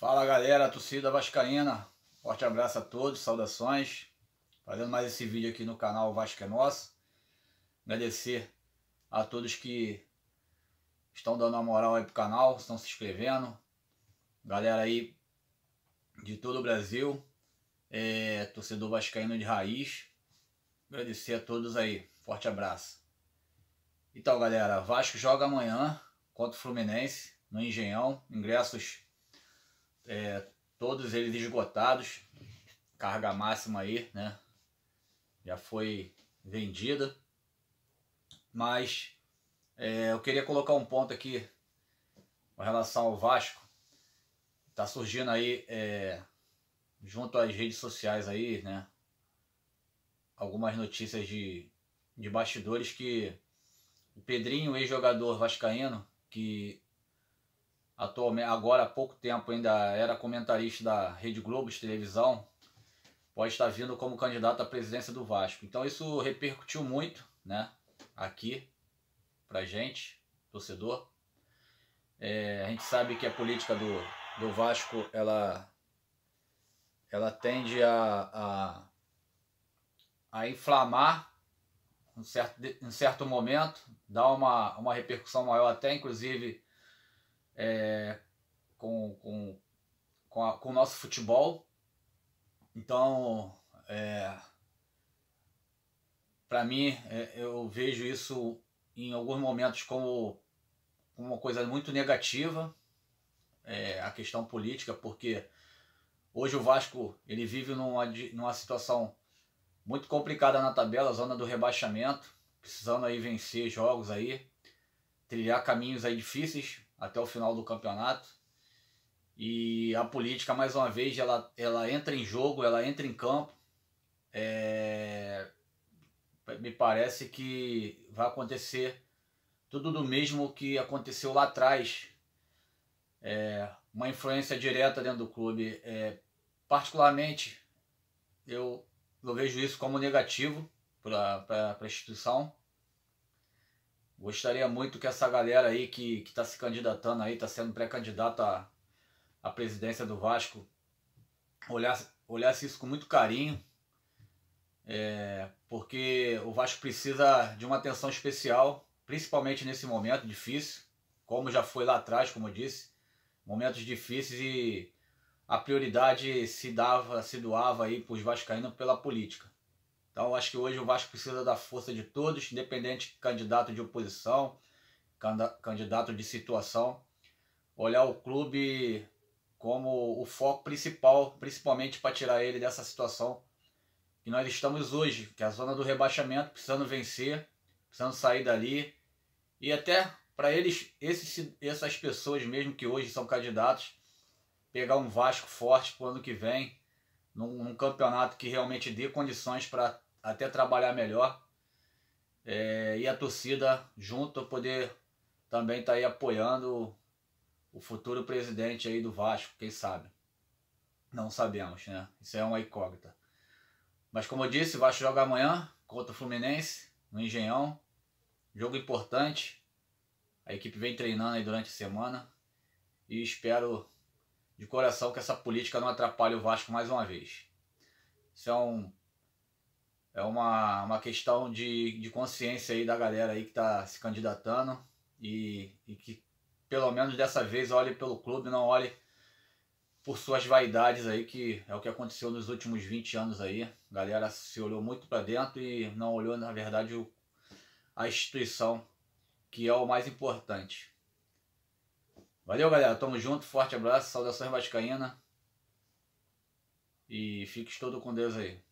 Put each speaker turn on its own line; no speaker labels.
Fala galera, torcida vascaína, forte abraço a todos, saudações. Fazendo mais esse vídeo aqui no canal Vasco é Nosso. Agradecer a todos que estão dando a moral aí pro canal, estão se inscrevendo. Galera aí de todo o Brasil, é, torcedor vascaíno de raiz. Agradecer a todos aí, forte abraço. Então galera, Vasco joga amanhã contra o Fluminense no Engenhão, ingressos é, todos eles esgotados. Carga máxima aí, né? Já foi vendida. Mas é, eu queria colocar um ponto aqui com relação ao Vasco. Tá surgindo aí é, junto às redes sociais aí, né? Algumas notícias de, de bastidores que o Pedrinho, ex-jogador vascaíno, que atualmente, agora há pouco tempo ainda era comentarista da Rede Globo de televisão, pode estar vindo como candidato à presidência do Vasco. Então isso repercutiu muito, né? Aqui pra gente, torcedor. É, a gente sabe que a política do, do Vasco ela ela tende a, a, a inflamar um certo, em certo momento, dá uma, uma repercussão maior até, inclusive, é, com, com, com, a, com, o nosso futebol. Então, é, para mim, é, eu vejo isso em alguns momentos como, como uma coisa muito negativa, é, a questão política, porque hoje o Vasco ele vive numa, numa situação muito complicada na tabela, zona do rebaixamento, precisando aí vencer jogos aí, trilhar caminhos aí difíceis até o final do campeonato. E a política, mais uma vez, ela, ela entra em jogo, ela entra em campo. É... Me parece que vai acontecer tudo do mesmo que aconteceu lá atrás. É... Uma influência direta dentro do clube. É... Particularmente, eu, eu vejo isso como negativo para a instituição Gostaria muito que essa galera aí que está se candidatando aí, está sendo pré-candidata à, presidência do Vasco, olhasse, olhasse isso com muito carinho, é, porque o Vasco precisa de uma atenção especial, principalmente nesse momento difícil, como já foi lá atrás, como eu disse, momentos difíceis e a prioridade se dava, se doava aí para os vascaínos pela política. Então acho que hoje o Vasco precisa da força de todos, independente candidato de oposição, candidato de situação, olhar o clube como o foco principal, principalmente para tirar ele dessa situação que nós estamos hoje, que é a zona do rebaixamento, precisando vencer, precisando sair dali e até para eles, esses, essas pessoas mesmo que hoje são candidatos, pegar um Vasco forte para o ano que vem, num, num campeonato que realmente dê condições para até trabalhar melhor. É, e a torcida junto poder também estar tá aí apoiando o futuro presidente aí do Vasco, quem sabe. Não sabemos, né? Isso é uma incógnita. Mas como eu disse, o Vasco joga amanhã contra o Fluminense, no Engenhão. Jogo importante. A equipe vem treinando aí durante a semana. E espero de coração que essa política não atrapalhe o Vasco mais uma vez. Isso é um é uma, uma questão de, de consciência aí da galera aí que está se candidatando e, e que pelo menos dessa vez olhe pelo clube, não olhe por suas vaidades aí, que é o que aconteceu nos últimos 20 anos aí. A galera se olhou muito para dentro e não olhou, na verdade, o, a instituição, que é o mais importante. Valeu, galera. Tamo junto. Forte abraço. Saudações vascaína. E fique todo com Deus aí.